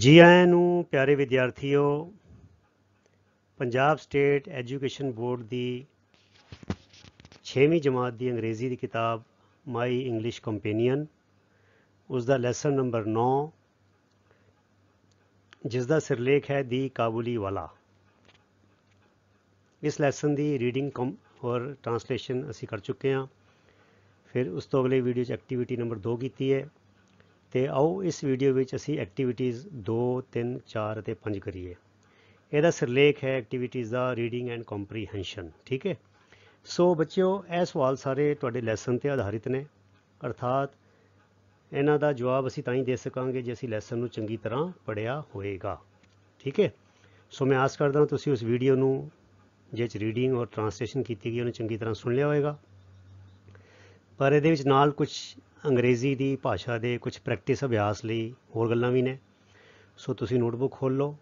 ਜੀ ਆਇਆਂ ਨੂੰ ਪਿਆਰੇ ਵਿਦਿਆਰਥੀਓ ਪੰਜਾਬ ਸਟੇਟ ਐਜੂਕੇਸ਼ਨ ਬੋਰਡ ਦੀ 6ਵੀਂ ਜਮਾਤ ਦੀ ਅੰਗਰੇਜ਼ੀ ਦੀ ਕਿਤਾਬ ਮਾਈ ਇੰਗਲਿਸ਼ ਕੰਪੈਨੀਅਨ ਉਸ ਦਾ ਲੈਸਨ ਨੰਬਰ 9 ਜਿਸ ਦਾ ਸਿਰਲੇਖ ਹੈ ਦੀ ਕਾਬੁਲੀ ਵਾਲਾ ਇਸ ਲੈਸਨ ਦੀ ਰੀਡਿੰਗ ਕਮ ਔਰ ਟ੍ਰਾਂਸਲੇਸ਼ਨ ਅਸੀਂ ਕਰ ਚੁੱਕੇ ਹਾਂ ਫਿਰ ਉਸ ਤੋਂ ਅਗਲੇ ਵੀਡੀਓ 'ਚ ਐਕਟੀਵਿਟੀ ਨੰਬਰ 2 ਕੀਤੀ ਹੈ ਤੇ ਆਓ ਇਸ ਵੀਡੀਓ ਵਿੱਚ ਅਸੀਂ ਐਕਟੀਵਿਟੀਜ਼ 2 3 4 ਅਤੇ 5 ਕਰੀਏ ਇਹਦਾ ਸਿਰਲੇਖ ਹੈ ਐਕਟੀਵਿਟੀਜ਼ ਦਾ ਰੀਡਿੰਗ ਐਂਡ ਕੰਪਰੀਹੈਂਸ਼ਨ ਠੀਕ ਹੈ ਸੋ ਬੱਚਿਓ ਇਹ ਸਵਾਲ ਸਾਰੇ ਤੁਹਾਡੇ ਲੈਸਨ ਤੇ ਆਧਾਰਿਤ ਨੇ ਅਰਥਾਤ ਇਹਨਾਂ ਦਾ ਜਵਾਬ ਅਸੀਂ ਤਾਂ ਹੀ ਦੇ ਸਕਾਂਗੇ ਜੇ ਅਸੀਂ ਲੈਸਨ ਨੂੰ ਚੰਗੀ ਤਰ੍ਹਾਂ ਪੜਿਆ ਹੋਏਗਾ ਠੀਕ ਹੈ ਸੋ ਮੈਂ ਆਸ ਕਰਦਾ ਹਾਂ ਤੁਸੀਂ ਉਸ ਵੀਡੀਓ ਨੂੰ ਜੇ ਚ ਰੀਡਿੰਗ ਔਰ ਟ੍ਰਾਂਸਲੇਸ਼ਨ ਕੀਤੀ ਗਈ ਉਹਨੂੰ ਚੰਗੀ ਤਰ੍ਹਾਂ ਸੁਣ ਲਿਆ ਹੋਵੇਗਾ ਪਰ ਇਹਦੇ ਵਿੱਚ ਨਾਲ ਕੁਝ ਅੰਗਰੇਜ਼ੀ ਦੀ ਭਾਸ਼ਾ ਦੇ ਕੁਝ ਪ੍ਰੈਕਟਿਸ ਅਭਿਆਸ ਲਈ ਹੋਰ ਗੱਲਾਂ ਵੀ ਨੇ ਸੋ ਤੁਸੀਂ ਨੋਟਬੁੱਕ ਖੋਲ ਲਓ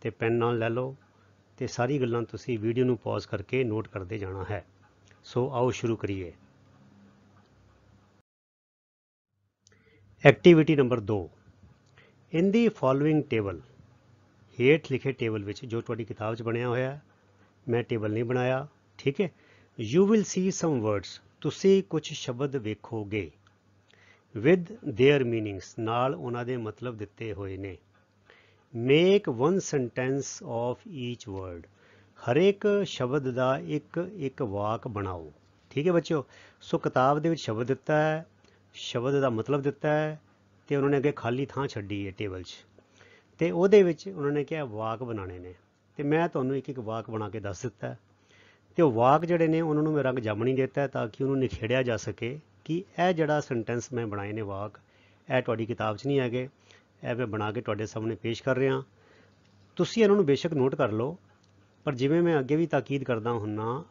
ਤੇ ਪੈਨ ਨਾਲ ਲੈ ਲਓ ਤੇ ਸਾਰੀ ਗੱਲਾਂ ਤੁਸੀਂ ਵੀਡੀਓ ਨੂੰ ਪਾਜ਼ ਕਰਕੇ ਨੋਟ ਕਰਦੇ ਜਾਣਾ ਹੈ ਸੋ ਆਓ ਸ਼ੁਰੂ ਕਰੀਏ activity number 2 in the following table ਹੇਠ ਲਿਖੇ ਟੇਬਲ ਵਿੱਚ ਜੋ ਤੁਹਾਡੀ ਕਿਤਾਬ 'ਚ ਬਣਿਆ ਹੋਇਆ ਹੈ ਮੈਂ ਟੇਬਲ ਨਹੀਂ ਬਣਾਇਆ ਠੀਕ ਹੈ you will see some words ਤੁਸੀਂ ਕੁਝ ਸ਼ਬਦ ਵੇਖੋਗੇ ਵਿਦ देयर मीनिंग्स ਨਾਲ ਉਹਨਾਂ ਦੇ ਮਤਲਬ ਦਿੱਤੇ ਹੋਏ ਨੇ make one sentence of each word ਹਰੇਕ ਸ਼ਬਦ ਦਾ ਇੱਕ ਇੱਕ ਵਾਕ ਬਣਾਓ ਠੀਕ ਹੈ ਬੱਚਿਓ ਸੋ ਕਿਤਾਬ ਦੇ ਵਿੱਚ ਸ਼ਬਦ ਦਿੱਤਾ ਹੈ ਸ਼ਬਦ ਦਾ ਮਤਲਬ ਦਿੱਤਾ ਹੈ ਤੇ ਉਹਨਾਂ ਨੇ ਅੱਗੇ ਖਾਲੀ ਥਾਂ ਛੱਡੀ ਹੈ ਟੇਬਲ 'ਚ ਤੇ ਉਹਦੇ ਵਿੱਚ ਉਹਨਾਂ ਨੇ ਕਿਹਾ ਵਾਕ ਬਣਾਣੇ ਨੇ ਤੇ ਮੈਂ ਤੁਹਾਨੂੰ ਇੱਕ ਇੱਕ ਵਾਕ ਬਣਾ ਕੇ ਦੱਸ ਦਿੱਤਾ ਤੇ ਉਹ ਵਾਕ ਜਿਹੜੇ ਨੇ ਉਹਨਾਂ ਨੂੰ ਮੈਂ ਰੰਗ ਜਾਮਣੀ ਦਿੱਤਾ ਤਾਂ ਕਿ ਉਹਨੂੰ ਨਿਖੇੜਿਆ ਜਾ ਸਕੇ ਕਿ ਇਹ ਜਿਹੜਾ ਸੈਂਟੈਂਸ ਮੈਂ ਬਣਾਏ ਨੇ ਵਾਕ ਇਹ ਤੁਹਾਡੀ ਕਿਤਾਬ 'ਚ ਨਹੀਂ ਹੈਗੇ ਇਹ ਮੈਂ ਬਣਾ ਕੇ ਤੁਹਾਡੇ ਸਾਹਮਣੇ ਪੇਸ਼ ਕਰ ਰਿਹਾ ਤੁਸੀਂ ਇਹਨਾਂ ਨੂੰ ਬੇਸ਼ੱਕ ਨੋਟ ਕਰ ਲਓ ਪਰ ਜਿਵੇਂ ਮੈਂ ਅੱਗੇ ਵੀ ਤਾਕੀਦ ਕਰਦਾ ਹੁੰਨਾ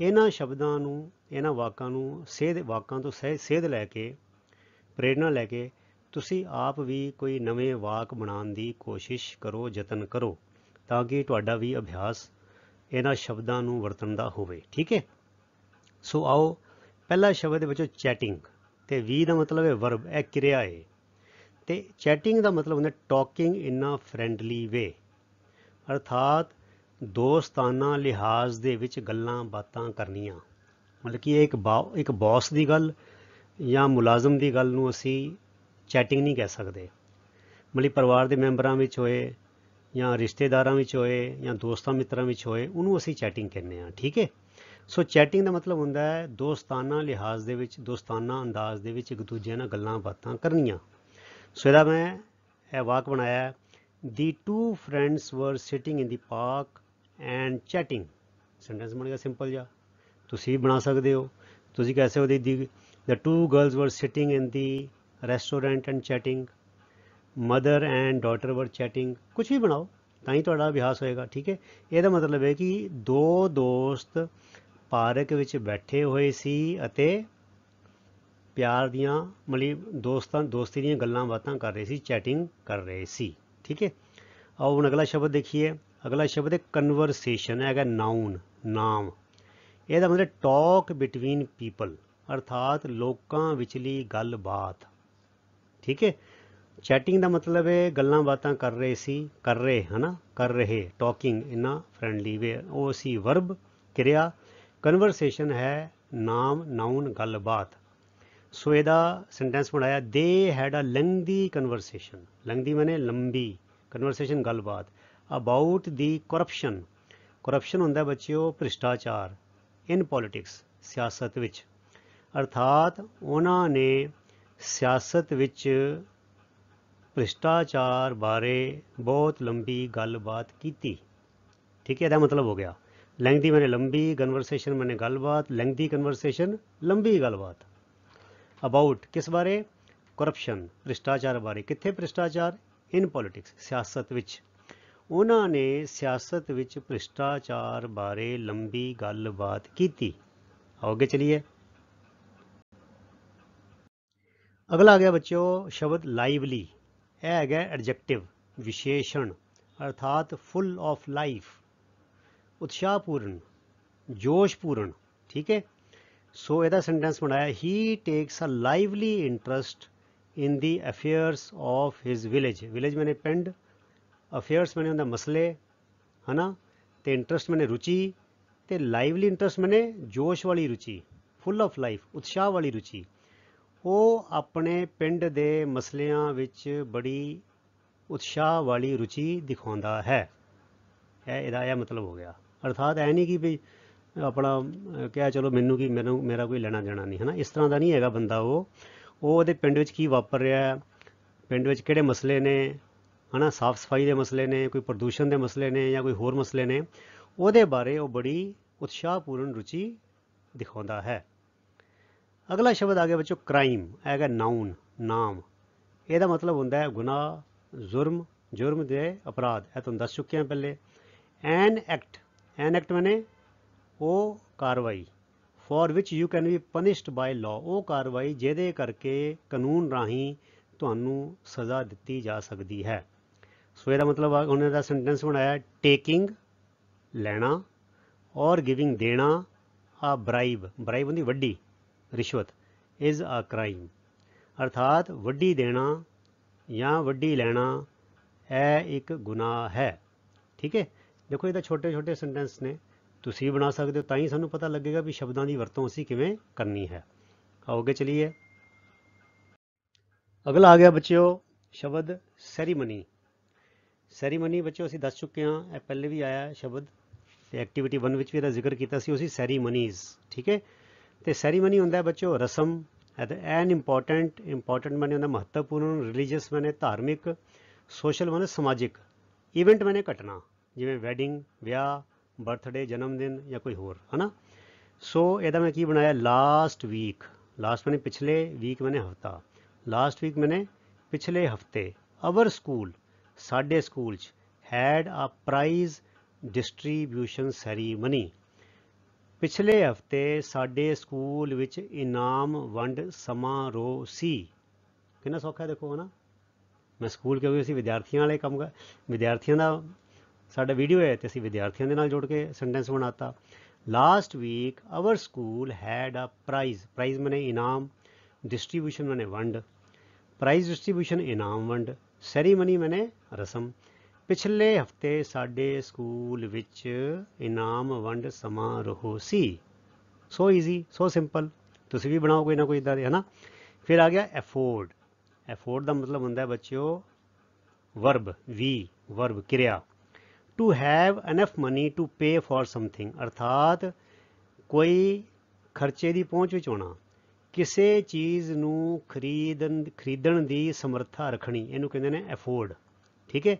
ਇਹਨਾਂ ਸ਼ਬਦਾਂ ਨੂੰ ਇਹਨਾਂ ਵਾਕਾਂ ਨੂੰ ਸੇਧ ਵਾਕਾਂ ਤੋਂ ਸੇਧ ਲੈ ਕੇ ਪ੍ਰੇਰਣਾ ਲੈ ਕੇ ਤੁਸੀਂ ਆਪ ਵੀ ਕੋਈ ਨਵੇਂ ਵਾਕ ਬਣਾਉਣ ਦੀ ਕੋਸ਼ਿਸ਼ ਕਰੋ ਯਤਨ ਕਰੋ ਤਾਂ ਕਿ ਤੁਹਾਡਾ ਵੀ ਅਭਿਆਸ ਇਹਨਾਂ ਸ਼ਬਦਾਂ ਨੂੰ ਵਰਤਣ ਦਾ ਹੋਵੇ ਠੀਕ ਹੈ ਸੋ ਆਓ ਪਹਿਲਾ ਸ਼ਬਦ ਦੇ ਵਿੱਚੋਂ ਚੈਟਿੰਗ ਤੇ ਵੀ ਦਾ ਮਤਲਬ ਹੈ ਵਰਬ ਇਹ ਕਿਰਿਆ ਹੈ ਤੇ ਚੈਟਿੰਗ ਦਾ ਮਤਲਬ ਹੁੰਦਾ ਟਾਕਿੰਗ ਇਨ ਅ ਫ੍ਰੈਂਡਲੀ ਵੇ ਅਰਥਾਤ ਦੋਸਤਾਨਾ ਲਿਹਾਜ਼ ਦੇ ਵਿੱਚ ਗੱਲਾਂ ਬਾਤਾਂ ਕਰਨੀਆਂ ਮਤਲਬ ਕਿ ਇਹ ਇੱਕ ਇੱਕ ਬੌਸ ਦੀ ਗੱਲ ਜਾਂ ਮੁਲਾਜ਼ਮ ਦੀ ਗੱਲ ਨੂੰ ਅਸੀਂ ਚੈਟਿੰਗ ਨਹੀਂ ਕਹਿ ਸਕਦੇ ਮਤਲਬ ਪਰਿਵਾਰ ਦੇ ਮੈਂਬਰਾਂ ਵਿੱਚ ਹੋਏ ਜਾਂ ਰਿਸ਼ਤੇਦਾਰਾਂ ਵਿੱਚ ਹੋਏ ਜਾਂ ਦੋਸਤਾਂ ਮਿੱਤਰਾਂ ਵਿੱਚ ਹੋਏ ਉਹਨੂੰ ਅਸੀਂ ਚੈਟਿੰਗ ਕਹਿੰਦੇ ਆ ਠੀਕ ਹੈ ਸੋ ਚੈਟਿੰਗ ਦਾ ਮਤਲਬ ਹੁੰਦਾ ਹੈ ਦੋਸਤਾਨਾ ਲਿਹਾਜ਼ ਦੇ ਵਿੱਚ ਦੋਸਤਾਨਾ ਅੰਦਾਜ਼ ਦੇ ਵਿੱਚ ਇੱਕ ਦੂਜੇ ਨਾਲ ਗੱਲਾਂ ਬਾਤਾਂ ਕਰਨੀਆਂ ਸੋ ਇਹਦਾ ਮੈਂ ਇਹ ਵਾਕ ਬਣਾਇਆ the two friends were sitting in the park and chatting sentence ਬਣ ਗਿਆ ਸਿੰਪਲ ਜਿਹਾ ਤੁਸੀਂ ਵੀ ਬਣਾ ਸਕਦੇ ਹੋ ਤੁਸੀਂ ਕਹਿ ਸਕਦੇ ਹੋ the the two girls were sitting in the restaurant and chatting mother and daughter were chatting ਕੁਝ ਵੀ ਬਣਾਓ ਤਾਂ ਹੀ ਤੁਹਾਡਾ ਅਭਿਆਸ ਹੋਏਗਾ ਠੀਕ ਹੈ ਇਹਦਾ ਮਤਲਬ ਹੈ ਕਿ ਦੋ ਦੋਸਤ ਪਾਰਕ ਵਿੱਚ ਬੈਠੇ ਹੋਏ ਸੀ ਅਤੇ ਪਿਆਰ ਦੀਆਂ ਮਲੀ ਦੋਸਤਾਂ ਦੋਸਤੀ ਦੀਆਂ ਗੱਲਾਂ ਬਾਤਾਂ ਕਰ ਰਹੇ ਸੀ ਚੈਟਿੰਗ ਕਰ ਰਹੇ ਸੀ ਠੀਕ ਹੈ ਆਓ ਹੁਣ ਅਗਲਾ ਸ਼ਬਦ ਦੇਖੀਏ ਅਗਲਾ ਸ਼ਬਦ ਹੈ ਕਨਵਰਸੇਸ਼ਨ ਹੈਗਾ ਨਾਉਨ ਨਾਮ ਇਹਦਾ ਮਤਲਬ ਟਾਕ ਬਿਟਵੀਨ ਪੀਪਲ ਅਰਥਾਤ ਲੋਕਾਂ ਵਿਚਲੀ ਗੱਲਬਾਤ ਠੀਕ ਹੈ ਚੈਟਿੰਗ ਦਾ ਮਤਲਬ ਹੈ ਗੱਲਾਂ ਬਾਤਾਂ ਕਰ ਰਹੇ ਸੀ ਕਰ ਰਹੇ ਹਨਾ ਕਰ ਰਹੇ ਟਾਕਿੰਗ ਇਨਾ ਫ੍ਰੈਂਡਲੀ ਵੇ ਉਹ ਸੀ ਵਰਬ ਕਿਰਿਆ ਕਨਵਰਸੇਸ਼ਨ ਹੈ ਨਾਮ ਨਾਉਨ ਗੱਲਬਾਤ ਸੋ ਇਹਦਾ ਸੈਂਟੈਂਸ ਬਣਾਇਆ ਦੇ ਹੈਡ ਅ ਲੰਗਦੀ ਕਨਵਰਸੇਸ਼ਨ ਲੰਗਦੀ ਮਨੇ ਲੰਬੀ ਕਨਵਰਸੇਸ਼ਨ ਗੱਲਬਾਤ ਅਬਾਊਟ ਦੀ ਕਰਪਸ਼ਨ ਕਰਪਸ਼ਨ ਹੁੰਦਾ ਬੱਚਿਓ ਭ੍ਰਿਸ਼ਟਾਚਾਰ ਇਨ ਪੋਲਿਟਿਕਸ ਸਿਆਸਤ ਵਿੱਚ ਅਰਥਾਤ ਉਹਨਾਂ ਨੇ ਸਿਆਸਤ ਵਿੱਚ ਭ੍ਰਿਸ਼ਟਾਚਾਰ ਬਾਰੇ ਬਹੁਤ ਲੰਬੀ ਗੱਲਬਾਤ ਕੀਤੀ ਠੀਕ ਹੈ ਇਹਦਾ ਮਤਲਬ ਹੋ ਗਿਆ ਲੈਂਦੀ ਮੈਨੇ ਲੰਬੀ ਕਨਵਰਸੇਸ਼ਨ ਮੈਨੇ ਗੱਲਬਾਤ ਲੈਂਦੀ ਕਨਵਰਸੇਸ਼ਨ ਲੰਬੀ ਗੱਲਬਾਤ ਅਬਾਊਟ ਕਿਸ ਬਾਰੇ ਕਰਪਸ਼ਨ ਭ੍ਰਿਸ਼ਟਾਚਾਰ ਬਾਰੇ ਕਿੱਥੇ ਭ੍ਰਿਸ਼ਟਾਚਾਰ ਇਨ ਪੋਲਿਟਿਕਸ ਸਿਆਸਤ ਵਿੱਚ ਉਹਨਾਂ ਨੇ ਸਿਆਸਤ ਵਿੱਚ ਭ੍ਰਿਸ਼ਟਾਚਾਰ ਬਾਰੇ ਲੰਬੀ ਗੱਲਬਾਤ ਕੀਤੀ ਅੱਗੇ ਚਲਿਏ ਅਗਲਾ ਆ ਗਿਆ ਬੱਚਿਓ ਸ਼ਬਦ ਲਾਈਵਲੀ ਇਹ ਹੈਗਾ ਐਡਜੈਕਟਿਵ ਵਿਸ਼ੇਸ਼ਣ ਅਰਥਾਤ ਫੁੱਲ ਆਫ ਲਾਈਫ ਉਤਸ਼ਾਹਪੂਰਨ ਜੋਸ਼ਪੂਰਨ ਠੀਕ ਹੈ ਸੋ ਇਹਦਾ ਸੈਂਟੈਂਸ ਬਣਾਇਆ he takes a lively interest in the affairs of his village village ਮੈਨੇ ਪਿੰਡ ਅਫੇਅਰਸ ਮੈਨੇ ਉਹਦਾ ਮਸਲੇ ਹਨਾ ਤੇ ਇੰਟਰਸਟ ਮੈਨੇ ਰੁਚੀ ਤੇ ਲਾਈਵਲੀ ਇੰਟਰਸਟ ਮੈਨੇ ਜੋਸ਼ ਵਾਲੀ ਰੁਚੀ ਫੁੱਲ ਆਫ ਲਾਈਫ ਉਤਸ਼ਾਹ ਵਾਲੀ ਰੁਚੀ ਉਹ ਆਪਣੇ ਪਿੰਡ ਦੇ ਮਸਲਿਆਂ ਵਿੱਚ ਬੜੀ ਉਤਸ਼ਾਹ ਵਾਲੀ ਰੁਚੀ ਦਿਖਾਉਂਦਾ ਹੈ ਇਹ ਇਹਦਾ ਇਹ ਮਤਲਬ ਹੋ ਗਿਆ ਅਰਥਾਤ ਐ ਨਹੀਂ ਕਿ ਵੀ ਆਪਣਾ ਕਿਹਾ ਚਲੋ ਮੈਨੂੰ ਕੀ ਮੈਨੂੰ ਮੇਰਾ ਕੋਈ ਲੈਣਾ ਦੇਣਾ ਨਹੀਂ ਹੈ ਨਾ ਇਸ ਤਰ੍ਹਾਂ ਦਾ ਨਹੀਂ ਹੈਗਾ ਬੰਦਾ ਉਹ ਉਹ ਉਹਦੇ ਪਿੰਡ ਵਿੱਚ ਕੀ ਵਾਪਰ ਰਿਹਾ ਹੈ ਪਿੰਡ ਵਿੱਚ ਕਿਹੜੇ ਮਸਲੇ ਨੇ ਹਨਾ ਸਾਫ਼ ਸਫਾਈ ਦੇ ਮਸਲੇ ਨੇ ਕੋਈ ਪ੍ਰਦੂਸ਼ਣ ਦੇ ਮਸਲੇ ਨੇ ਜਾਂ ਕੋਈ ਹੋਰ ਮਸਲੇ ਨੇ ਉਹਦੇ ਬਾਰੇ ਉਹ ਬੜੀ ਉਤਸ਼ਾਹਪੂਰਨ ਰੁਚੀ ਦਿਖਾਉਂਦਾ ਹੈ ਅਗਲਾ ਸ਼ਬਦ ਆ ਗਿਆ ਬੱਚੋ ਕ੍ਰਾਈਮ ਹੈਗਾ ਨਾਉਨ ਨਾਮ ਇਹਦਾ ਮਤਲਬ ਹੁੰਦਾ ਹੈ ਗੁਨਾਹ ਜ਼ੁਰਮ ਜੁਰਮ ਦੇ ਅਪਰਾਧ ਇਹ ਤੁਹਾਨੂੰ ਦੱਸ ਚੁੱਕੇ ਹਾਂ ਪਹਿਲੇ ਐਨ ਐਕਟ ਐਨ ਐਕਟ ਮਨੇ ਉਹ ਕਾਰਵਾਈ for which you can be punished by law ਉਹ ਕਾਰਵਾਈ ਜਿਹਦੇ ਕਰਕੇ ਕਾਨੂੰਨ ਰਾਹੀਂ ਤੁਹਾਨੂੰ ਸਜ਼ਾ ਦਿੱਤੀ ਜਾ ਸਕਦੀ ਹੈ ਸੋ ਇਹਦਾ ਮਤਲਬ ਉਹਨੇ ਦਾ ਸੈਂਟੈਂਸ ਬਣਾਇਆ ਟੇਕਿੰਗ ਲੈਣਾ ਔਰ ਗਿਵਿੰਗ ਦੇਣਾ ਆ ਬ੍ਰਾਈਬ ਬ੍ਰਾਈਬ ਹੁੰਦੀ ਵੱਡੀ ਰਿਸ਼ਵਤ ਇਜ਼ ਅ ਕ੍ਰਾਈਮ ਅਰਥਾਤ ਵੱਡੀ ਦੇਣਾ ਜਾਂ ਵੱਡੀ ਲੈਣਾ ਹੈ ਇੱਕ ਗੁਨਾਹ ਹੈ ਠੀਕ ਹੈ ਦੇਖੋ ਇਹ ਤਾਂ ਛੋਟੇ ਛੋਟੇ ਸੈਂਟੈਂਸ ਨੇ ਤੁਸੀਂ ਬਣਾ ਸਕਦੇ ਹੋ ਤਾਂ ਹੀ ਸਾਨੂੰ ਪਤਾ ਲੱਗੇਗਾ ਵੀ ਸ਼ਬਦਾਂ ਦੀ ਵਰਤੋਂ ਅਸੀਂ ਕਿਵੇਂ ਕਰਨੀ ਹੈ ਆਓਗੇ ਚਲੀਏ ਅਗਲਾ ਆ ਗਿਆ ਬੱਚਿਓ ਸ਼ਬਦ ਸੈਰੀਮਨੀ ਸੈਰੀਮਨੀ ਬੱਚਿਓ ਅਸੀਂ ਦੱਸ ਚੁੱਕੇ ਹਾਂ ਇਹ ਪਹਿਲੇ ਵੀ ਆਇਆ ਸ਼ਬਦ ਤੇ ਐਕਟੀਵਿਟੀ 1 ਵਿੱਚ ਵੀ ਇਹਦਾ ਜ਼ਿਕਰ ਕੀਤਾ ਸੀ ਉਸੇ ਸੈਰੀਮਨੀਜ਼ ਠੀਕ ਹੈ ਤੇ ਸੈਰੀਮਨੀ ਹੁੰਦਾ ਬੱਚੋ ਰਸਮ ਐਨ ਇੰਪੋਰਟੈਂਟ ਇੰਪੋਰਟੈਂਟ ਮੈਨੇ ਹੁੰਦਾ ਮਹੱਤਵਪੂਰਨ ਰਿਲੀਜੀਅਸ ਮੈਨੇ ਧਾਰਮਿਕ ਸੋਸ਼ਲ ਮੈਨੇ ਸਮਾਜਿਕ ਇਵੈਂਟ ਮੈਨੇ ਘਟਨਾ ਜਿਵੇਂ ਵੈਡਿੰਗ ਵਿਆਹ ਬਰਥਡੇ ਜਨਮ ਦਿਨ ਜਾਂ ਕੋਈ ਹੋਰ ਹਨਾ ਸੋ ਇਹਦਾ ਮੈਂ ਕੀ ਬਣਾਇਆ ਲਾਸਟ ਵੀਕ ਲਾਸਟ ਮੈਨੇ ਪਿਛਲੇ ਵੀਕ ਮੈਨੇ ਹਫਤਾ ਲਾਸਟ ਵੀਕ ਮੈਨੇ ਪਿਛਲੇ ਹਫਤੇ ਆਵਰ ਸਕੂਲ ਸਾਡੇ ਸਕੂਲ ਚ had a prize distribution ceremony ਪਿਛਲੇ ਹਫਤੇ ਸਾਡੇ ਸਕੂਲ ਵਿੱਚ ਇਨਾਮ ਵੰਡ ਸਮਾਰੋਹ ਸੀ ਕਿੰਨਾ ਸੌਖਾ ਦੇਖੋ ਨਾ ਮੈਂ ਸਕੂਲ ਕਿਉਂਕਿ ਅਸੀਂ ਵਿਦਿਆਰਥੀਆਂ ਵਾਲੇ ਕੰਮ ਵਿਦਿਆਰਥੀਆਂ ਦਾ ਸਾਡਾ ਵੀਡੀਓ ਹੈ ਤੇ ਅਸੀਂ ਵਿਦਿਆਰਥੀਆਂ ਦੇ ਨਾਲ ਜੋੜ ਕੇ ਸੈਂਟੈਂਸ ਬਣਾਤਾ last week our school had a prize prize ਮਨੇ ਇਨਾਮ ਡਿਸਟ੍ਰੀਬਿਊਸ਼ਨ ਮਨੇ ਵੰਡ ਪ੍ਰਾਈਜ਼ ਡਿਸਟ੍ਰੀਬਿਊਸ਼ਨ ਇਨਾਮ ਵੰਡ ਸੈਰੀਮਨੀ ਮਨੇ ਰਸਮ ਪਿਛਲੇ ਹਫਤੇ ਸਾਡੇ ਸਕੂਲ ਵਿੱਚ ਇਨਾਮ ਵੰਡ ਸਮਾਰੋਹ ਸੀ ਸੋ ਈਜ਼ੀ ਸੋ ਸਿੰਪਲ ਤੁਸੀਂ ਵੀ ਬਣਾਓ ਕੋਈ ਨਾ ਕੋਈ ਇਦਾਂ ਦੇ ਹਨਾ ਫਿਰ ਆ ਗਿਆ ਅਫੋਰਡ ਅਫੋਰਡ ਦਾ ਮਤਲਬ ਹੁੰਦਾ ਹੈ ਬੱਚਿਓ ਵਰਬ ਵੀ ਵਰਬ ਕਿਰਿਆ to have enough money to pay for something ਅਰਥਾਤ ਕੋਈ ਖਰਚੇ ਦੀ ਪਹੁੰਚ ਵਿੱਚ ਹੋਣਾ ਕਿਸੇ ਚੀਜ਼ ਨੂੰ ਖਰੀਦਣ ਖਰੀਦਣ ਦੀ ਸਮਰੱਥਾ ਰੱਖਣੀ ਇਹਨੂੰ ਕਹਿੰਦੇ ਨੇ ਅਫੋਰਡ ਠੀਕ ਹੈ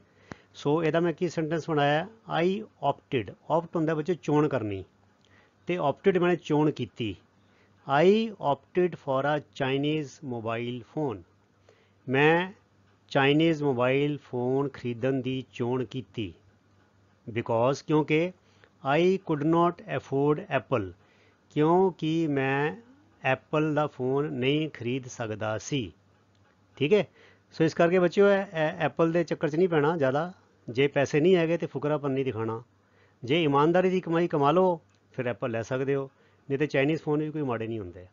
ਸੋ ਇਹਦਾ ਮੈਂ ਕੀ ਸੈਂਟੈਂਸ ਬਣਾਇਆ ਆਈ ਆਪਟਡ ਆਪਟ ਹੁੰਦਾ ਬੱਚੇ ਚੋਣ ਕਰਨੀ ਤੇ ਆਪਟਡ ਮੈਨੇ ਚੋਣ ਕੀਤੀ I opted for a Chinese mobile phone ਮੈਂ ਚਾਈਨੀਜ਼ ਮੋਬਾਈਲ ਫੋਨ ਖਰੀਦਣ ਦੀ ਚੋਣ ਕੀਤੀ ਬਿਕੋਜ਼ ਕਿਉਂਕਿ I could not afford Apple ਕਿਉਂਕਿ ਮੈਂ ਐਪਲ ਦਾ ਫੋਨ ਨਹੀਂ ਖਰੀਦ ਸਕਦਾ ਸੀ ਠੀਕ ਹੈ ਸੋ ਇਸ ਕਰਕੇ ਬੱਚਿਓ ਐਪਲ ਦੇ ਚੱਕਰ 'ਚ ਨਹੀਂ ਪੈਣਾ ਜ਼ਿਆਦਾ ਜੇ ਪੈਸੇ ਨਹੀਂ ਹੈਗੇ ਤੇ ਫੁਕਰਾਪਨ ਨਹੀਂ ਦਿਖਾਣਾ ਜੇ ਇਮਾਨਦਾਰੀ ਦੀ ਕਮਾਈ ਕਮਾ ਲਓ ਫਿਰ ਐਪਲ ਲੈ ਸਕਦੇ ਹੋ ਨਹੀਂ ਤੇ ਚਾਈਨੀਜ਼ ਫੋਨ ਵੀ ਕੋਈ ਮਾੜੇ ਨਹੀਂ ਹੁੰਦੇ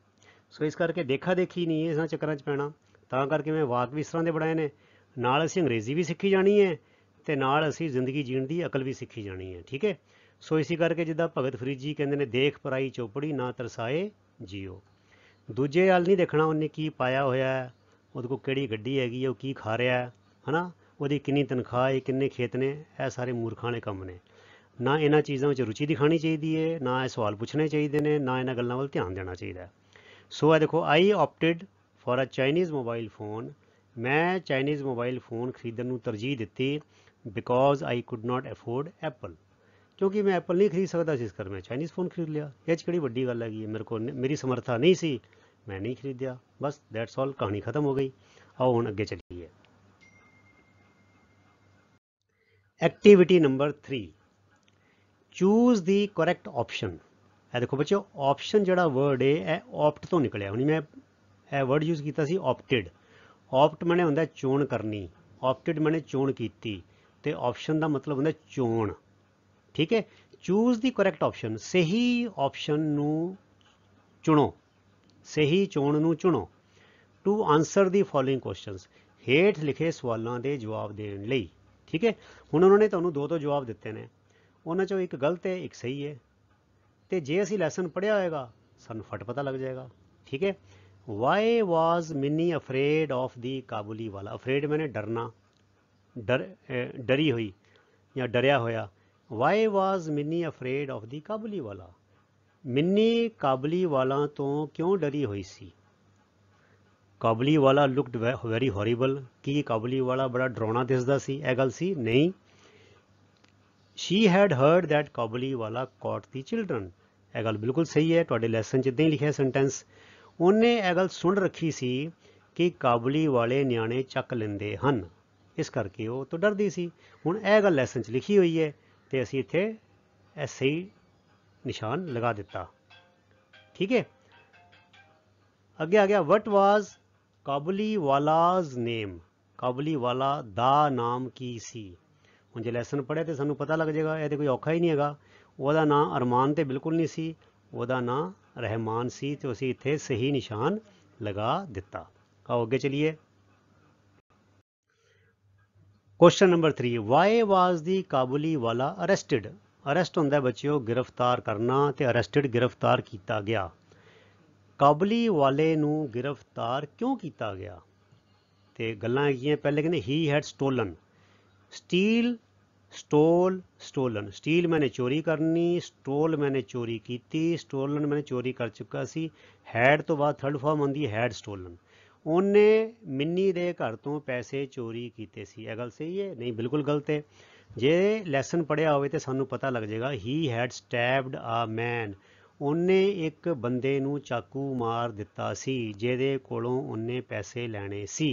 ਸੋ ਇਸ ਕਰਕੇ ਦੇਖਾ ਦੇਖੀ ਨਹੀਂ ਇਸਾਂ ਚੱਕਰਾਂ 'ਚ ਪੈਣਾ ਤਾਂ ਕਰਕੇ ਮੈਂ ਵਾਕ ਵੀ ਇਸ ਤਰ੍ਹਾਂ ਦੇ ਬਣਾਏ ਨੇ ਨਾਲ ਅਸੀਂ ਅੰਗਰੇਜ਼ੀ ਵੀ ਸਿੱਖੀ ਜਾਣੀ ਹੈ ਤੇ ਨਾਲ ਅਸੀਂ ਜ਼ਿੰਦਗੀ ਜੀਣ ਦੀ ਅਕਲ ਵੀ ਸਿੱਖੀ ਜਾਣੀ ਹੈ ਠੀਕ ਹੈ ਸੋ ਇਸੇ ਕਰਕੇ ਜਿੱਦਾਂ ਭਗਤ ਫਰੀਦ ਜੀ ਕਹਿੰਦੇ ਨੇ ਦੇਖ ਪਰਾਈ ਚੋਪੜੀ ਨਾ ਤਰਸਾਏ ਜੀਓ ਦੂਜੇ ਹਾਲ ਨਹੀਂ ਦੇਖਣਾ ਉਹਨੇ ਕੀ ਪਾਇਆ ਹੋਇਆ ਉਹਦੇ ਕੋਲ ਕਿਹੜੀ ਗੱਡੀ ਹੈਗੀ ਹੈ ਉਹ ਕੀ ਖਾ ਰਿਹਾ ਹੈ ਹਨਾ ਉਹਦੀ ਕਿੰਨੀ ਤਨਖਾਹ ਹੈ ਕਿੰਨੇ ਖੇਤ ਨੇ ਇਹ ਸਾਰੇ ਮੂਰਖਾਂ ਦੇ ਕੰਮ ਨੇ ਨਾ ਇਹਨਾਂ ਚੀਜ਼ਾਂ ਵਿੱਚ ਰੁਚੀ ਦਿਖਾਣੀ ਚਾਹੀਦੀ ਹੈ ਨਾ ਇਹ ਸਵਾਲ ਪੁੱਛਣੇ ਚਾਹੀਦੇ ਨੇ ਨਾ ਇਹਨਾਂ ਗੱਲਾਂ ਵੱਲ ਧਿਆਨ ਦੇਣਾ ਚਾਹੀਦਾ ਸੋ ਆ ਦੇਖੋ I opted for a Chinese mobile phone ਮੈਂ ਚਾਈਨੀਜ਼ ਮੋਬਾਈਲ ਫੋਨ ਖਰੀਦਣ ਨੂੰ ਤਰਜੀਹ ਦਿੱਤੀ because I could not afford Apple ਕਿਉਂਕਿ ਮੈਂ ਐਪਲ ਨਹੀਂ ਖਰੀਦ ਸਕਦਾ ਸੀ ਇਸ ਕਰ ਮੈਂ ਚਾਈਨੀਜ਼ ਫੋਨ ਖਰੀਦ ਲਿਆ ਇਹ ਚ ਕਿਹੜੀ ਵੱਡੀ ਗੱਲ ਹੈਗੀ ਮੇਰੇ ਕੋਲ ਮੇਰੀ ਸਮਰੱਥਾ ਨਹੀਂ ਸੀ ਮੈਂ ਨਹੀਂ ਖਰੀਦਿਆ ਬਸ ਦੈਟਸ ਆਲ ਕਹਾਣੀ ਖਤਮ ਹੋ ਗਈ ਆਓ ਹੁਣ ਅੱਗੇ ਚੱਲੀਏ activity number three choose the correct option ਇਹ ਦੇਖੋ ਬੱਚਿਓ ਆਪਸ਼ਨ ਜਿਹੜਾ ਵਰਡ ਹੈ ਇਹ ਆਪਟ ਤੋਂ ਨਿਕਲਿਆ ਹੁਣੀ ਮੈਂ ਇਹ ਵਰਡ ਯੂਜ਼ ਕੀਤਾ ਸੀ ਆਪਟਡ ਆਪਟ ਮਨੇ ਹੁੰਦਾ ਚੋਣ ਕਰਨੀ ਆਪਟਡ ਮਨੇ ਚੋਣ ਕੀਤੀ ਤੇ ਆਪਸ਼ਨ ਦਾ ਮਤਲਬ ਹੁੰਦਾ ਚੋਣ ਠੀਕ ਹੈ ਚੂਜ਼ ਦੀ ਕਰੈਕਟ ਆਪਸ਼ਨ ਸਹੀ ਆਪਸ਼ਨ ਨੂੰ ਚੁਣੋ ਸਹੀ ਚੋਣ ਨੂੰ ਚੁਣੋ to answer the following questions ਹੇਠ ਲਿਖੇ ਸਵਾਲਾਂ ਦੇ ਜਵਾਬ ਦੇਣ ਲਈ ਠੀਕ ਹੈ ਹੁਣ ਉਹਨਾਂ ਨੇ ਤੁਹਾਨੂੰ ਦੋ ਦੋ ਜਵਾਬ ਦਿੱਤੇ ਨੇ ਉਹਨਾਂ ਚੋਂ ਇੱਕ ਗਲਤ ਹੈ ਇੱਕ ਸਹੀ ਹੈ ਤੇ ਜੇ ਅਸੀਂ ਲੈਸਨ ਪੜਿਆ ਹੋਏਗਾ ਸਾਨੂੰ ਫਟ ਪਤਾ ਲੱਗ ਜਾਏਗਾ ਠੀਕ ਹੈ why was Minnie afraid of the Kabuliwala afraid ਮੈਨੇ ਡਰਨਾ ਡਰ ਡਰੀ ਹੋਈ ਜਾਂ ਡਰਿਆ ਹੋਇਆ why was Minnie afraid of the Kabuliwala Minnie ਕਾਬਲੀ ਵਾਲਾ ਤੋਂ ਕਿਉਂ ਡਰੀ ਹੋਈ ਸੀ ਕਾਬਲੀ ਵਾਲਾ ਲੁਕਡ ਵੈਰੀ ਹੌਰੀਬਲ ਕੀ ਕਾਬਲੀ ਵਾਲਾ ਬੜਾ ਡਰਾਉਣਾ ਦਿਸਦਾ ਸੀ ਇਹ ਗੱਲ ਸੀ ਨਹੀਂ she had heard that Kabuliwala ਕਾਟ ਦੀ ਚਿਲड्रन ਇਹ ਗੱਲ ਬਿਲਕੁਲ ਸਹੀ ਹੈ ਤੁਹਾਡੇ ਲੈਸਨ 'ਚ ਇਦਾਂ ਹੀ ਲਿਖਿਆ ਸੈਂਟੈਂਸ ਉਹਨੇ ਇਹ ਗੱਲ ਸੁਣ ਰੱਖੀ ਸੀ ਕਿ ਕਾਬਲੀ ਵਾਲੇ ਨਿਆਣੇ ਚੱਕ ਲੈਂਦੇ ਹਨ ਇਸ ਕਰਕੇ ਉਹ ਤੋਂ ਡਰਦੀ ਸੀ ਹੁਣ ਇਹ ਗੱਲ ਲੈਸਨ 'ਚ ਲਿਖੀ ਹੋਈ ਹੈ ਤੇ ਅਸੀਂ ਇੱਥੇ ਐਸੇ ਨਿਸ਼ਾਨ ਲਗਾ ਦਿੱਤਾ ਠੀਕ ਹੈ ਅੱਗੇ ਆ ਗਿਆ ਵਟ ਵਾਜ਼ ਕਬਲੀ ਵਾਲਾਜ਼ ਨੇਮ ਕਬਲੀ ਵਾਲਾ ਦਾ ਨਾਮ ਕੀ ਸੀ ਹੁਣ ਜੇ ਲੈਸਨ ਪੜ੍ਹਿਆ ਤੇ ਸਾਨੂੰ ਪਤਾ ਲੱਗ ਜਾਏਗਾ ਇਹ ਤੇ ਕੋਈ ਔਖਾ ਹੀ ਨਹੀਂ ਹੈਗਾ ਉਹਦਾ ਨਾਮ ਅਰਮਾਨ ਤੇ ਬਿਲਕੁਲ ਨਹੀਂ ਸੀ ਉਹਦਾ ਨਾਮ ਰਹਿਮਾਨ ਸੀ ਤੇ ਉਸੇ ਇੱਥੇ ਸਹੀ ਨਿਸ਼ਾਨ ਲਗਾ ਦਿੱਤਾ ਆਓ ਅੱਗੇ ਚਲੀਏ question number 3 why was the Kabuliwala arrested arrest ਹੁੰਦਾ ਬੱਚਿਓ ਗ੍ਰਿਫਤਾਰ ਕਰਨਾ ਤੇ ਅਰੈਸਟਡ ਗ੍ਰਿਫਤਾਰ ਕੀਤਾ ਗਿਆ ਕਾਬਲੀ ਵਾਲੇ ਨੂੰ ਗ੍ਰਿਫਤਾਰ ਕਿਉਂ ਕੀਤਾ ਗਿਆ ਤੇ ਗੱਲਾਂ ਕੀਆਂ ਪਹਿਲੇ ਕਹਿੰਦੇ he had stolen steal stole stolen steal ਮੈਨੇ ਚੋਰੀ ਕਰਨੀ ਸਟੋਲ ਮੈਨੇ ਚੋਰੀ ਕੀਤੀ ਸਟੋਲਨ ਮੈਨੇ ਚੋਰੀ ਕਰ ਚੁੱਕਾ ਸੀ ਹੈਡ ਤੋਂ ਬਾਅਦ ਥਰਡ ਫਾਰਮ ਹੁੰਦੀ ਹੈਡ ਸਟੋਲਨ ਉਹਨੇ ਮਿੰਨੀ ਦੇ ਘਰ ਤੋਂ ਪੈਸੇ ਚੋਰੀ ਕੀਤੇ ਸੀ ਇਹ ਗੱਲ ਸਹੀ ਹੈ ਨਹੀਂ ਬਿਲਕੁਲ ਗਲਤ ਹੈ ਜੇ ਲੈਸਨ ਪੜਿਆ ਹੋਵੇ ਤੇ ਸਾਨੂੰ ਪਤਾ ਲੱਗ ਜਾਏਗਾ ਹੀ ਹੈਡ ਸਟੈਬਡ ਆ ਮੈਨ ਉਹਨੇ ਇੱਕ ਬੰਦੇ ਨੂੰ ਚਾਕੂ ਮਾਰ ਦਿੱਤਾ ਸੀ ਜਿਹਦੇ ਕੋਲੋਂ ਉਹਨੇ ਪੈਸੇ ਲੈਣੇ ਸੀ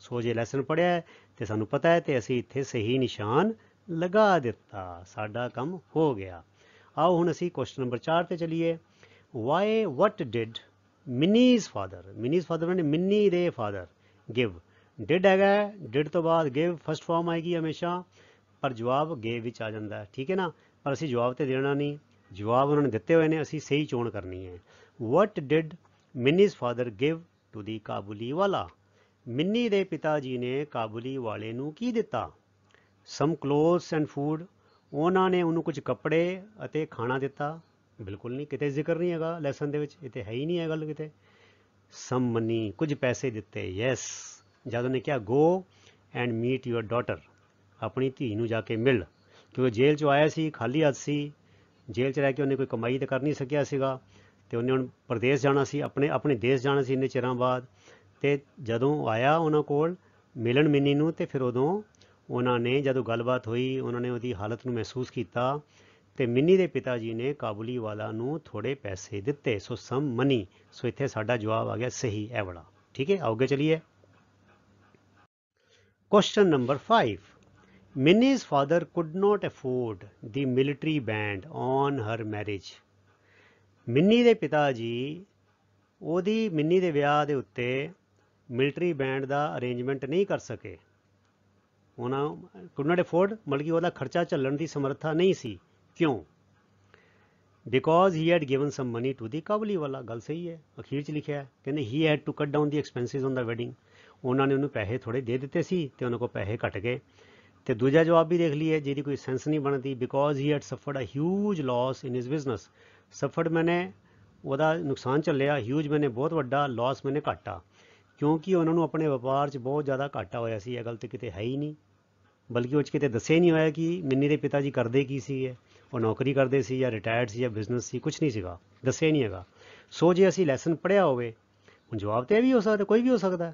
ਸੋ ਜੇ ਲੈਸਨ ਪੜਿਆ ਤੇ ਸਾਨੂੰ ਪਤਾ ਹੈ ਤੇ ਅਸੀਂ ਇੱਥੇ ਸਹੀ ਨਿਸ਼ਾਨ ਲਗਾ ਦਿੱਤਾ ਸਾਡਾ ਕੰਮ ਹੋ ਗਿਆ ਆਓ ਹੁਣ ਅਸੀਂ ਕੁਐਸਚਨ ਨੰਬਰ 4 ਤੇ ਚਲੀਏ why what did Minnie's father Minnie's father ਨੇ ਮਿੰਨੀ ਦੇ ਫਾਦਰ ਗਿਵ ਡਿਡ ਹੈਗਾ ਡਿਡ ਤੋਂ ਬਾਅਦ ਗਿਵ ਫਸਟ ਫਾਰਮ ਆਏਗੀ ਹਮੇਸ਼ਾ ਪਰ ਜਵਾਬ ਗੇ ਵਿੱਚ ਆ ਜਾਂਦਾ ਠੀਕ ਹੈ ਨਾ ਪਰ ਅਸੀਂ ਜਵਾਬ ਤੇ ਦੇਣਾ ਨਹੀਂ ਜਵਾਬ ਉਹਨਾਂ ਨੇ ਦਿੱਤੇ ਹੋਏ ਨੇ ਅਸੀਂ ਸਹੀ ਚੋਣ ਕਰਨੀ ਹੈ what did Minnie's father give to the Kabuliwala Minnie ਦੇ ਪਿਤਾ ਜੀ ਨੇ ਕਾਬੁਲੀ ਵਾਲੇ ਨੂੰ ਕੀ ਦਿੱਤਾ ਸਮ ਕਲੋਥਸ ਐਂਡ ਫੂਡ ਉਹਨਾਂ ਨੇ ਉਹਨੂੰ ਕੁਝ ਕੱਪੜੇ ਅਤੇ ਖਾਣਾ ਦਿੱਤਾ ਬਿਲਕੁਲ ਨਹੀਂ ਕਿਤੇ ਜ਼ਿਕਰ ਨਹੀਂ ਹੈਗਾ ਲੈਸਨ ਦੇ ਵਿੱਚ ਇੱਥੇ ਹੈ ਹੀ ਨਹੀਂ ਹੈ ਗੱਲ ਕਿਤੇ ਸਮ ਮਨੀ ਕੁਝ ਪੈਸੇ ਦਿੱਤੇ ਯੈਸ ਜਦ ਉਹਨੇ ਕਿਹਾ go and meet your daughter ਆਪਣੀ ਧੀ ਨੂੰ ਜਾ ਕੇ ਮਿਲ ਕਿਉਂਕਿ ਜੇਲ੍ਹ 'ਚੋਂ ਆਇਆ ਸੀ ਖਾਲੀ ਹੱਥ ਸੀ ਜੇਲ੍ਹ 'ਚ ਰਹਿ ਕੇ ਉਹਨੇ ਕੋਈ ਕਮਾਈ ਤਾਂ ਕਰ ਨਹੀਂ ਸਕਿਆ ਸੀਗਾ ਤੇ ਉਹਨੇ ਹੁਣ ਪ੍ਰਦੇਸ਼ ਜਾਣਾ ਸੀ ਆਪਣੇ ਆਪਣੇ ਦੇਸ਼ ਜਾਣਾ ਸੀ ਇੰਨੇ ਚਿਰਾਂ ਬਾਅਦ ਤੇ ਜਦੋਂ ਆਇਆ ਉਹਨਾਂ ਕੋਲ ਮਿਲਣ ਮਿੰਨੀ ਨੂੰ ਤੇ ਫਿਰ ਉਦੋਂ ਉਹਨਾਂ ਨੇ ਜਦੋਂ ਗੱਲਬਾਤ ਹੋਈ ਉਹਨਾਂ ਨੇ ਉਹਦੀ ਹਾਲਤ ਨੂੰ ਮਹਿਸੂਸ ਕੀਤਾ ਤੇ ਮਿੰਨੀ ਦੇ ਪਿਤਾ ਜੀ ਨੇ ਕਾਬੁਲੀ ਵਾਲਾ ਨੂੰ ਥੋੜੇ ਪੈਸੇ ਦਿੱਤੇ ਸੋ ਸਮ ਮਨੀ ਸੋ ਇੱਥੇ ਸਾਡਾ ਜਵਾਬ ਆ ਗਿਆ ਸਹੀ ਐ ਵਾਲਾ ਠੀਕ ਹੈ ਆਓਗੇ ਚਲਿਏ question number 5 Minnie's father could not afford the military band on her marriage. Minnie ਦੇ ਪਿਤਾ ਜੀ ਉਹਦੀ ਮਿੰਨੀ ਦੇ ਵਿਆਹ ਦੇ ਉੱਤੇ ਮਿਲਟਰੀ ਬੈਂਡ ਦਾ ਅਰੇਂਜਮੈਂਟ ਨਹੀਂ ਕਰ ਸਕੇ ਉਹਨਾਂ ਕੁਡ ਨਾਟ ਅਫੋਰਡ ਮਤਲਬ ਕਿ ਉਹਦਾ ਖਰਚਾ ਚੱਲਣ ਦੀ ਸਮਰੱਥਾ ਨਹੀਂ ਸੀ ਕਿਉਂ because he had given some money to the Kabuliwala ਗੱਲ ਸਹੀ ਹੈ ਅਖੀਰ ਚ ਲਿਖਿਆ ਹੈ ਕਹਿੰਦੇ he had to cut down the expenses on the wedding ਉਹਨਾਂ ਨੇ ਉਹਨੂੰ ਪੈਸੇ ਥੋੜੇ ਦੇ ਦਿੱਤੇ ਸੀ ਤੇ ਉਹਨਾਂ ਕੋ ਪੈਸੇ ਘਟ ਗਏ ਤੇ ਦੂਜਾ ਜਵਾਬ ਵੀ ਦੇਖ ਲਈਏ ਜਿਹਦੀ ਕੋਈ ਸੈਂਸ ਨਹੀਂ ਬਣਦੀ because he had suffered a huge loss in his business suffered ਮੈਨੇ ਉਹਦਾ ਨੁਕਸਾਨ ਚੱਲਿਆ ਹਿਊਜ ਮੈਨੇ ਬਹੁਤ ਵੱਡਾ ਲਾਸ ਮੈਨੇ ਘਾਟਾ ਕਿਉਂਕਿ ਉਹਨਾਂ ਨੂੰ ਆਪਣੇ ਵਪਾਰ 'ਚ ਬਹੁਤ ਜ਼ਿਆਦਾ ਘਾਟਾ ਹੋਇਆ ਸੀ ਇਹ ਗੱਲ ਤੇ ਕਿਤੇ ਹੈ ਹੀ ਨਹੀਂ ਬਲਕਿ ਉਹ 'ਚ ਕਿਤੇ ਦੱਸੇ ਨਹੀਂ ਹੋਇਆ ਕਿ ਮਿੰਨੀ ਦੇ ਪਿਤਾ ਜੀ ਕਰਦੇ ਕੀ ਸੀ ਉਹ ਨੌਕਰੀ ਕਰਦੇ ਸੀ ਜਾਂ ਰਿਟਾਇਰਡ ਸੀ ਜਾਂ ਬਿਜ਼ਨਸ ਸੀ ਕੁਝ ਨਹੀਂ ਸੀਗਾ ਦੱਸੇ ਨਹੀਂ ਹੈਗਾ ਸੋ ਜੇ ਅਸੀਂ ਲੈਸਨ ਪੜਿਆ ਹੋਵੇ ਹੁਣ ਜਵਾਬ ਤੇ ਇਹ ਵੀ ਹੋ ਸਕਦਾ ਕੋਈ ਵੀ ਹੋ ਸਕਦਾ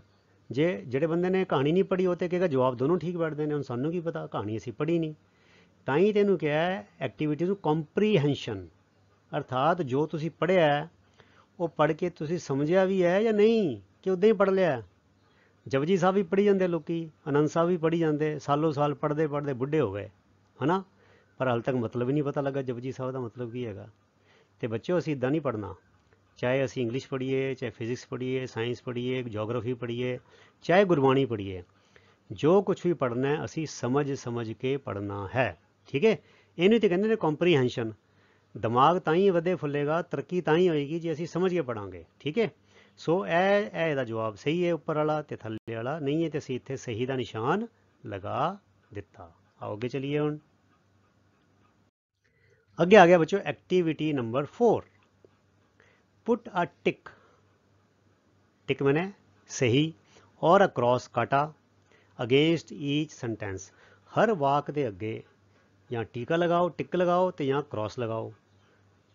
ਜੇ ਜਿਹੜੇ ਬੰਦੇ ਨੇ ਕਹਾਣੀ ਨਹੀਂ ਪੜ੍ਹੀ ਉਹ ਤੇ ਕਹੇਗਾ ਜਵਾਬ ਦੋਨੋਂ ਠੀਕ ਬੈਠਦੇ ਨੇ ਹੁਣ ਸਾਨੂੰ ਕੀ ਪਤਾ ਕਹਾਣੀ ਅਸੀਂ ਪੜ੍ਹੀ ਨਹੀਂ ਤਾਂ ਹੀ ਤੈਨੂੰ ਕਿਹਾ ਐਕਟੀਵਿਟੀ ਨੂੰ ਕੰਪਰੀਹੈਂਸ਼ਨ ਅਰਥਾਤ ਜੋ ਤੁਸੀਂ ਪੜ੍ਹਿਆ ਉਹ ਪੜ੍ਹ ਕੇ ਤੁਸੀਂ ਸਮਝਿਆ ਵੀ ਹੈ ਜਾਂ ਨਹੀਂ ਕਿ ਉਦਾਂ ਹੀ ਪੜ੍ਹ ਲਿਆ ਜਪਜੀ ਸਾਹਿਬ ਵੀ ਪੜ੍ਹੀ ਜਾਂਦੇ ਲੋਕੀ ਅਨੰਦ ਸਾਹਿਬ ਵੀ ਪੜ੍ਹੀ ਜਾਂਦੇ ਸਾਲੋ ਸਾਲ ਪੜ੍ਹਦੇ ਪੜ੍ਹਦੇ ਬੁੱਢੇ ਹੋ ਗਏ ਹਨਾ ਪਰ ਹਾਲ ਤੱਕ ਮਤਲਬ ਹੀ ਨਹੀਂ ਪਤਾ ਲੱਗਾ ਜਪਜੀ ਸਾਹਿਬ ਦਾ ਮਤਲਬ ਕੀ ਹੈਗਾ ਤੇ ਬੱਚਿਓ ਅਸੀਂ ਇਦਾਂ ਨਹੀਂ ਪੜਨਾ ਚਾਹੇ ਅਸੀਂ ਇੰਗਲਿਸ਼ ਪੜ੍ਹੀਏ ਚਾਹੇ ਫਿਜ਼ਿਕਸ ਪੜ੍ਹੀਏ ਸਾਇੰਸ ਪੜ੍ਹੀਏ ਜੀਓਗ੍ਰਾਫੀ ਪੜ੍ਹੀਏ ਚਾਹੇ ਗੁਰਬਾਣੀ ਪੜ੍ਹੀਏ ਜੋ ਕੁਝ ਵੀ ਪੜ੍ਹਨਾ ਹੈ ਅਸੀਂ ਸਮਝ ਸਮਝ ਕੇ ਪੜ੍ਹਨਾ ਹੈ ਠੀਕ ਹੈ ਇਹਨੂੰ ਤੇ ਕਹਿੰਦੇ ਨੇ ਕੰਪਰੀਹੈਂਸ਼ਨ ਦਿਮਾਗ ਤਾਂ ਹੀ ਵਧੇ ਫੁੱਲੇਗਾ ਤਰੱਕੀ ਤਾਂ ਹੀ ਹੋਏਗੀ ਜੇ ਅਸੀਂ ਸਮਝ ਕੇ ਪੜਾਂਗੇ ਠੀਕ ਹੈ ਸੋ ਇਹ ਇਹ ਇਹਦਾ ਜਵਾਬ ਸਹੀ ਹੈ ਉੱਪਰ ਵਾਲਾ ਤੇ ਥੱਲੇ ਵਾਲਾ ਨਹੀਂ ਹੈ ਤੇ ਅਸੀਂ ਇੱਥੇ ਸਹੀ ਦਾ ਨਿਸ਼ਾਨ ਲਗਾ ਦਿੱਤਾ ਆਓ ਅੱਗੇ ਚਲੀਏ ਹੁਣ ਅੱਗੇ ਆ ਗਿਆ ਬੱਚੋ activity number 4 put a tick tick मैंने सही और across काटा against each sentence ਹਰ ਵਾਕ ਦੇ ਅੱਗੇ ਜਾਂ ਟੀਕਾ ਲਗਾਓ ਟਿਕ ਲਗਾਓ ਤੇ ਜਾਂ ਕ੍ਰਾਸ ਲਗਾਓ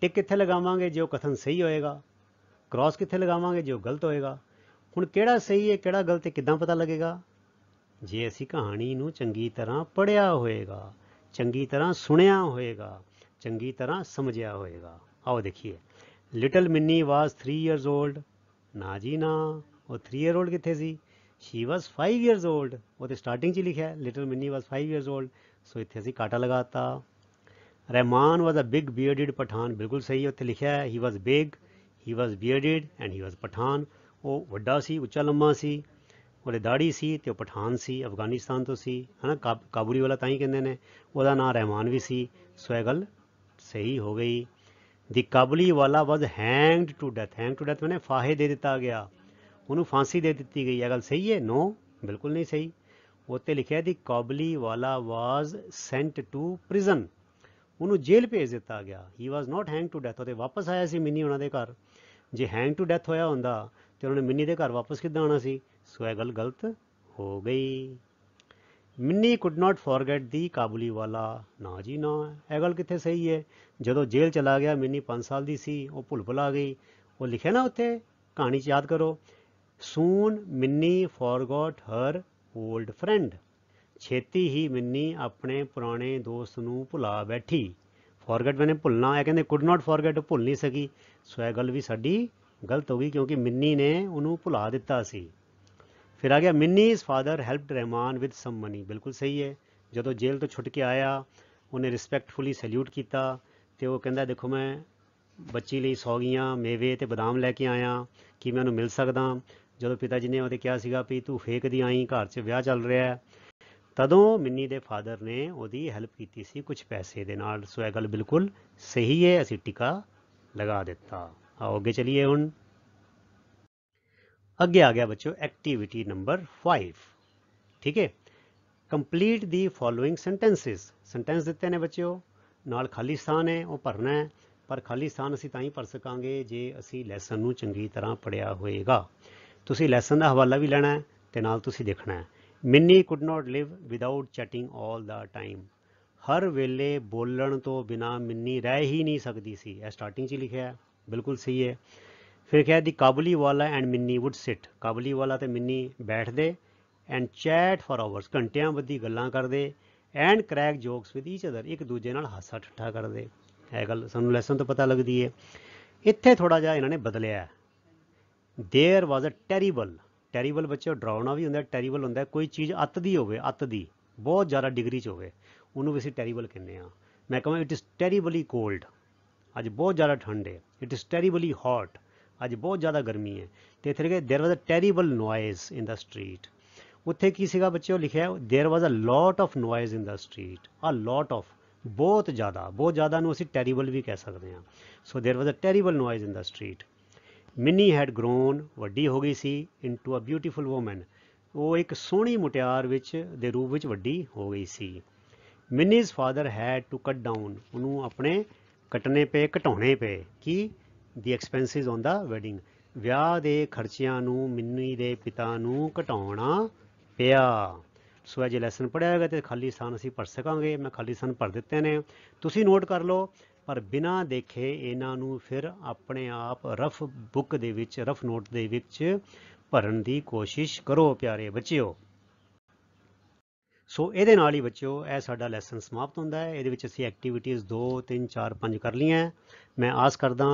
ਟਿਕ ਕਿੱਥੇ ਲਗਾਵਾਂਗੇ ਜੋ ਕਥਨ ਸਹੀ ਹੋਏਗਾ ਕ੍ਰਾਸ ਕਿੱਥੇ ਲਗਾਵਾਂਗੇ ਜੋ ਗਲਤ ਹੋਏਗਾ ਹੁਣ ਕਿਹੜਾ ਸਹੀ ਹੈ ਕਿਹੜਾ ਗਲਤ ਹੈ ਕਿਦਾਂ ਪਤਾ ਲੱਗੇਗਾ ਜੇ ਅਸੀਂ ਕਹਾਣੀ ਨੂੰ ਚੰਗੀ ਤਰ੍ਹਾਂ ਪੜਿਆ ਹੋਏਗਾ ਚੰਗੀ ਤਰ੍ਹਾਂ ਸੁਣਿਆ ਹੋਏਗਾ ਚੰਗੀ ਤਰ੍ਹਾਂ ਸਮਝਿਆ ਹੋਏਗਾ ਆਓ ਦੇਖੀਏ little Minnie was 3 years old ਨਾ ਜੀ ਨਾ ਉਹ 3 ਇਅਰ 올ਡ ਕਿੱਥੇ ਸੀ ਸ਼ੀ ਵਾਸ 5 ਇਅਰਸ 올ਡ ਉਹ ਤੇ ਸਟਾਰਟਿੰਗ 'ਚ ਲਿਖਿਆ little Minnie was 5 years old so ਇੱਥੇ ਅਸੀਂ ਕਾਟਾ ਲਗਾਤਾ Rahman was a big bearded Pathan ਬਿਲਕੁਲ ਸਹੀ ਉੱਥੇ ਲਿਖਿਆ ਹੈ he was big he was bearded and he was Pathan ਉਹ ਵੱਡਾ ਸੀ ਉੱਚਾ ਲੰਮਾ ਸੀ ਉਹਦੇ ਦਾੜੀ ਸੀ ਤੇ ਉਹ ਪਠਾਨ ਸੀ ਅਫਗਾਨਿਸਤਾਨ ਤੋਂ ਸੀ ਹਨਾ ਕਾਬੂਰੀ ਵਾਲਾ ਤਾਂ ਹੀ ਕਹਿੰਦੇ ਨੇ ਉਹਦਾ ਨਾਮ ਰਹਿਮਾਨ ਵੀ ਸੀ ਸੋ ਇਹ ਗੱਲ ਸਹੀ ਹੋ ਗਈ the Kabuliwala was hanged to death hang to death ਮੈਨੇ ਫਾਹੇ ਦੇ ਦਿੱਤਾ ਗਿਆ ਉਹਨੂੰ ਫਾਂਸੀ ਦੇ ਦਿੱਤੀ ਗਈ ਇਹ ਗੱਲ ਸਹੀ ਹੈ ਨੋ ਬਿਲਕੁਲ ਨਹੀਂ ਸਹੀ ਉੱਤੇ ਲਿਖਿਆ ਦੀ Kabuliwala was Saint to prison ਉਹਨੂੰ ਜੇਲ੍ਹ ਭੇਜ ਦਿੱਤਾ ਗਿਆ he was not hang to death ਉਹਦੇ ਵਾਪਸ ਆਇਆ ਸੀ ਮਿੰਨੀ ਉਹਨਾਂ ਦੇ ਘਰ ਜੇ ਹੈਂਗ ਟੂ ਡੈਥ ਹੋਇਆ ਹੁੰਦਾ ਤੇ ਉਹਨਾਂ ਨੇ ਮਿੰਨੀ ਦੇ ਘਰ ਵਾਪਸ ਕਿੱਦਾਂ ਆਣਾ ਸੀ ਸੋ ਇਹ ਗੱਲ ਗਲਤ ਹੋ ਗਈ Minnie could not forget the Kabuliwala ਨਾ ਜੀ ਨਾ ਇਹ ਗੱਲ ਕਿੱਥੇ ਸਹੀ ਹੈ ਜਦੋਂ ਜੇਲ੍ਹ ਚਲਾ ਗਿਆ ਮਿੰਨੀ 5 ਸਾਲ ਦੀ ਸੀ ਉਹ ਭੁੱਲ ਭੁਲਾ ਗਈ ਉਹ ਲਿਖਿਆ ਨਾ ਉੱਥੇ ਕਹਾਣੀ ਚ ਯਾਦ ਕਰੋ soon Minnie forgot her old friend ਛੇਤੀ ਹੀ ਮਿੰਨੀ ਆਪਣੇ ਪੁਰਾਣੇ ਦੋਸਤ ਨੂੰ ਭੁਲਾ ਬੈਠੀ ਫੋਰਗੇਟ ਮੈਨੇ ਭੁੱਲਣਾ ਹੈ ਕਹਿੰਦੇ ਕੁਡ ਨਾਟ ਫੋਰਗੇਟ ਭੁੱਲ ਨਹੀਂ ਸਕੀ ਸੋ ਇਹ ਗੱਲ ਵੀ ਸਾਡੀ ਗਲਤ ਹੋ ਗਈ ਕਿਉਂਕਿ ਮਿੰਨੀ ਨੇ ਉਹਨੂੰ ਭੁਲਾ ਦਿੱਤਾ ਸੀ ਫਿਰ ਆ ਗਿਆ Minnie's father helped Rahman with some money ਬਿਲਕੁਲ ਸਹੀ ਹੈ ਜਦੋਂ ਜੇਲ੍ਹ ਤੋਂ ਛੁੱਟ ਕੇ ਆਇਆ ਉਹਨੇ ਰਿਸਪੈਕਟਫੁਲੀ ਸੈਲੂਟ ਕੀਤਾ ਤੇ ਉਹ ਕਹਿੰਦਾ ਦੇਖੋ ਮੈਂ ਬੱਚੀ ਲਈ ਸੌਗੀਆਂ ਮੇਵੇ ਤੇ ਬਦਾਮ ਲੈ ਕੇ ਆਇਆ ਕਿ ਮੈਂ ਉਹਨੂੰ ਮਿਲ ਸਕਦਾ ਜਦੋਂ ਪਿਤਾ ਜੀ ਨੇ ਉਹਦੇ ਕਿਹਾ ਸੀਗਾ ਵੀ ਤੂੰ ਫੇਕ ਦੀ ਆਈ ਘਰ 'ਚ ਵਿਆਹ ਚੱਲ ਰਿਹਾ ਹੈ ਤਦੋਂ ਮਿੰਨੀ ਦੇ ਫਾਦਰ ਨੇ ਉਹਦੀ ਹੈਲਪ ਕੀਤੀ ਸੀ ਕੁਝ ਪੈਸੇ ਦੇ ਨਾਲ ਸੋ ਇਹ ਗੱਲ ਬਿਲਕੁਲ ਸਹੀ ਹੈ ਅਸੀਂ ਟਿਕਾ ਲਗਾ ਦਿੱਤਾ ਆਓ ਅੱਗੇ ਚਲੀਏ ਹੁਣ ਅੱਗੇ ਆ ਗਿਆ ਬੱਚਿਓ ਐਕਟੀਵਿਟੀ ਨੰਬਰ 5 ਠੀਕ ਹੈ complete the following sentences sentence ਦਿੱਤੇ ਨੇ ਬੱਚਿਓ ਨਾਲ ਖਾਲੀ ਸਥਾਨ ਹੈ ਉਹ ਭਰਨਾ ਹੈ ਪਰ ਖਾਲੀ ਸਥਾਨ ਅਸੀਂ ਤਾਂ ਹੀ ਭਰ ਸਕਾਂਗੇ ਜੇ ਅਸੀਂ ਲੈਸਨ ਨੂੰ ਚੰਗੀ ਤਰ੍ਹਾਂ ਪੜਿਆ ਹੋਏਗਾ ਤੁਸੀਂ ਲੈਸਨ ਦਾ ਹਵਾਲਾ ਵੀ ਲੈਣਾ ਹੈ ਤੇ ਨਾਲ ਤੁਸੀਂ ਦੇਖਣਾ ਹੈ Minnie could not live without chatting 올 the time ਹਰ ਵੇਲੇ ਬੋਲਣ ਤੋਂ ਬਿਨਾ ਮਿੰਨੀ ਰਹਿ ਹੀ ਨਹੀਂ ਸਕਦੀ ਸੀ ਇਹ ਸਟਾਰਟਿੰਗ 'ਚ ਲਿਖਿਆ ਹੈ ਬਿਲਕੁਲ ਸਹੀ ਹੈ ਫਿਰ ਕਿਹਾ the Kabuliwala and Minnie would sit Kabuliwala ਤੇ ਮਿੰਨੀ ਬੈਠਦੇ ਐਂਡ ਚੈਟ ਫॉर ਆਵਰਸ ਘੰਟਿਆਂ ਬੱਧੀ ਗੱਲਾਂ ਕਰਦੇ and crack jokes with each other ਇੱਕ ਦੂਜੇ ਨਾਲ ਹਾਸਾ ਠੱਠਾ ਕਰਦੇ ਇਹ ਗੱਲ ਸਾਨੂੰ ਲੈਸਨ ਤੋਂ ਪਤਾ ਲੱਗਦੀ ਹੈ ਇੱਥੇ ਥੋੜਾ ਜਿਹਾ ਇਹਨਾਂ ਨੇ ਬਦਲਿਆ there was a terrible terrible ਬੱਚੇ ਡਰਾਉਣਾ ਵੀ ਹੁੰਦਾ ਟੈਰੀਬਲ ਹੁੰਦਾ ਕੋਈ ਚੀਜ਼ ਅੱਤ ਦੀ ਹੋਵੇ ਅੱਤ ਦੀ ਬਹੁਤ ਜ਼ਿਆਦਾ ਡਿਗਰੀ 'ਚ ਹੋਵੇ ਉਹਨੂੰ ਵੀ ਅਸੀਂ ਟੈਰੀਬਲ ਕਹਿੰਦੇ ਆ ਮੈਂ ਕਹਾਂ ਇਟ ਇਜ਼ ਟੈਰੀਬਲੀ ਕੋਲਡ ਅੱਜ ਬਹੁਤ ਜ਼ਿਆਦਾ ਠੰਡ ਹੈ ਇਟ ਇਜ਼ ਟੈਰੀਬਲੀ ਹੌਟ ਅੱਜ ਬਹੁਤ ਜ਼ਿਆਦਾ ਗਰਮੀ ਹੈ ਤੇ ਇਥੇ ਕਿ there was a terrible noise in the street ਉੱਥੇ ਕੀ ਸੀਗਾ ਬੱਚਿਓ ਲਿਖਿਆ there was a lot of noise in the street a lot of ਬਹੁਤ ਜ਼ਿਆਦਾ ਬਹੁਤ ਜ਼ਿਆਦਾ ਨੂੰ ਅਸੀਂ ਟੈਰੀਬਲ ਵੀ ਕਹਿ ਸਕਦੇ ਹਾਂ so there was a terrible noise in the street Minnie had grown ਵੱਡੀ ਹੋ ਗਈ ਸੀ ਇਨਟੂ ਅ ਬਿਊਟੀਫੁਲ ਔਮਨ ਉਹ ਇੱਕ ਸੋਹਣੀ ਮੁਟਿਆਰ ਵਿੱਚ ਦੇ ਰੂਪ ਵਿੱਚ ਵੱਡੀ ਹੋ ਗਈ ਸੀ Minnie's father had to cut down ਉਹਨੂੰ ਆਪਣੇ ਕਟਨੇ ਪਏ ਘਟਾਉਣੇ ਪਏ ਕੀ ਦੀ ਐਕਸਪੈਂਸਿਸ ਔਨ ਦਾ ਵੈਡਿੰਗ ਵਿਆਹ ਦੇ ਖਰਚਿਆਂ ਨੂੰ ਮਿੰਨੀ ਦੇ ਪਿਤਾ ਨੂੰ ਘਟਾਉਣਾ ਪਿਆ ਸੋ ਅਜੇ ਲੈਸਨ ਪੜਿਆ ਹੈਗਾ ਤੇ ਖਾਲੀ ਸਥਾਨ ਅਸੀਂ ਭਰ ਸਕਾਂਗੇ ਮੈਂ ਖਾਲੀ ਸਥਾਨ ਭਰ ਦਿੱਤੇ ਨੇ ਤੁਸੀਂ ਨੋਟ ਕਰ ਲਓ ਪਰ ਬਿਨਾ ਦੇਖੇ ਇਹਨਾਂ ਨੂੰ ਫਿਰ ਆਪਣੇ ਆਪ ਰਫ ਬੁੱਕ ਦੇ ਵਿੱਚ ਰਫ ਨੋਟ ਦੇ ਵਿੱਚ ਭਰਨ ਦੀ ਕੋਸ਼ਿਸ਼ ਕਰੋ ਪਿਆਰੇ ਬੱਚਿਓ ਸੋ ਇਹਦੇ ਨਾਲ ਹੀ ਬੱਚਿਓ ਇਹ ਸਾਡਾ ਲੈਸਨ ਸਮਾਪਤ ਹੁੰਦਾ ਹੈ ਇਹਦੇ ਵਿੱਚ ਅਸੀਂ ਐਕਟੀਵਿਟੀਆਂ 2 3 4 5 ਕਰ ਲਈਆਂ ਮੈਂ ਆਸ ਕਰਦਾ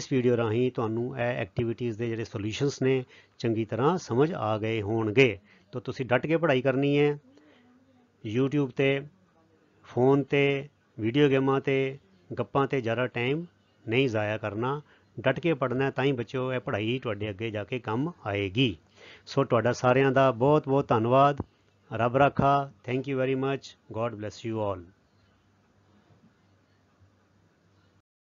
ਇਸ ਵੀਡੀਓ ਰਾਹੀਂ ਤੁਹਾਨੂੰ ਇਹ ਐਕਟੀਵਿਟੀਆਂ ਦੇ ਜਿਹੜੇ ਸੋਲੂਸ਼ਨਸ ਨੇ ਚੰਗੀ ਤਰ੍ਹਾਂ ਸਮਝ ਆ ਗਏ ਹੋਣਗੇ ਤਾਂ ਤੁਸੀਂ ਡਟ ਕੇ ਪੜ੍ਹਾਈ ਕਰਨੀ ਹੈ YouTube ਤੇ ਫੋਨ ਤੇ ਵੀਡੀਓ ਗੇਮਾਂ ਤੇ ਗੱਪਾਂ ਤੇ ਜ਼ਿਆਦਾ ਟਾਈਮ ਨਹੀਂ ਜ਼ਾਇਆ ਕਰਨਾ ਡਟ ਕੇ ਪੜਨਾ ਤਾਂ ਹੀ ਬੱਚਿਓ ਇਹ ਪੜ੍ਹਾਈ ਤੁਹਾਡੇ ਅੱਗੇ ਜਾ ਕੇ ਕੰਮ ਆਏਗੀ ਸੋ ਤੁਹਾਡਾ ਸਾਰਿਆਂ ਦਾ ਬਹੁਤ ਬਹੁਤ ਧੰਨਵਾਦ Rabracha. Thank you very much. God bless you all.